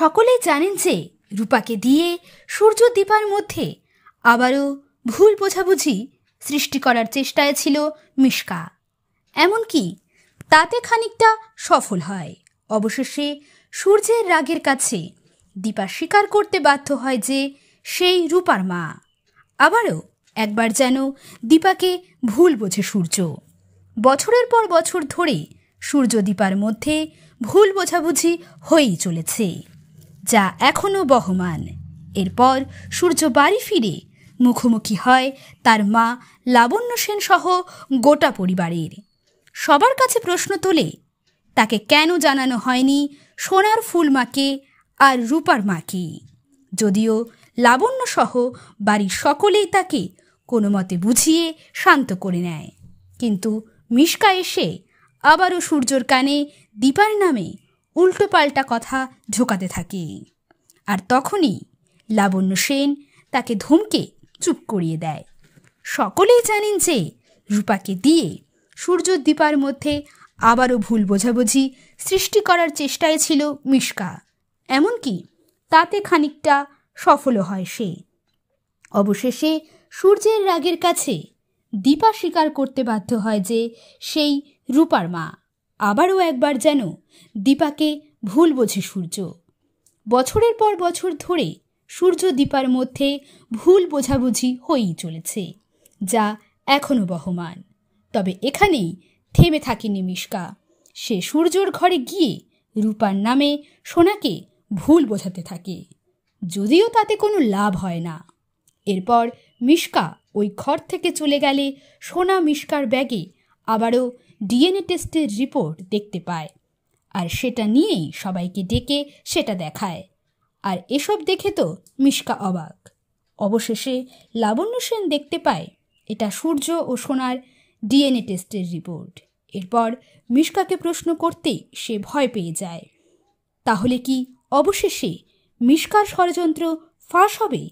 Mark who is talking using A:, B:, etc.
A: সকলেই জানেন যে রূপাকে দিয়ে সূর্য দীপার মধ্যে আবারও ভুল বোঝাবুঝি সৃষ্টি করার চেষ্টায় ছিল মিশকা এমনকি তাতে খানিকটা সফল হয় অবশেষে সূর্যের রাগের কাছে দীপা স্বীকার করতে বাধ্য হয় যে সেই রূপার মা আবারও একবার যেন দীপাকে ভুল বোঝে সূর্য বছরের পর বছর ধরে সূর্য দীপার মধ্যে ভুল বোঝাবুঝি হয়েই চলেছে যা এখনও বহমান এরপর সূর্য বাড়ি ফিরে মুখোমুখি হয় তার মা লাবণ্য সেন সহ গোটা পরিবারের সবার কাছে প্রশ্ন তোলে তাকে কেন জানানো হয়নি সোনার ফুল মাকে আর রূপার মাকে যদিও লাবণ্য সহ বাড়ির সকলেই তাকে কোনো মতে বুঝিয়ে শান্ত করে নেয় কিন্তু মিশকা এসে আবারও সূর্যর কানে দীপার নামে উল্টোপাল্টা কথা ঢোকাতে থাকে আর তখনই লাবণ্য সেন তাকে ধমকে চুপ করিয়ে দেয় সকলেই জানেন যে রূপাকে দিয়ে দীপার মধ্যে আবারও ভুল বোঝাবুঝি সৃষ্টি করার চেষ্টায় ছিল মিশকা এমনকি তাতে খানিকটা সফলও হয় সে অবশেষে সূর্যের রাগের কাছে দীপা স্বীকার করতে বাধ্য হয় যে সেই রূপার মা আবারও একবার যেন দীপাকে ভুল বোঝে সূর্য বছরের পর বছর ধরে সূর্য দীপার মধ্যে ভুল বোঝাবুঝি হয়েই চলেছে যা এখনও বহমান তবে এখানেই থেমে থাকেনি মিশকা সে সূর্যর ঘরে গিয়ে রূপার নামে সোনাকে ভুল বোঝাতে থাকে যদিও তাতে কোনো লাভ হয় না এরপর মিশকা ওই ঘর থেকে চলে গেলে সোনা মিশকার ব্যাগে আবারও ডিএনএ টেস্টের রিপোর্ট দেখতে পায় আর সেটা নিয়েই সবাইকে ডেকে সেটা দেখায় আর এসব দেখে তো মিশকা অবাক অবশেষে লাবণ্য সেন দেখতে পায় এটা সূর্য ও সোনার ডিএনএ টেস্টের রিপোর্ট এরপর মিশকাকে প্রশ্ন করতেই সে ভয় পেয়ে যায় তাহলে কি অবশেষে মিশকার ষড়যন্ত্র ফাঁস হবে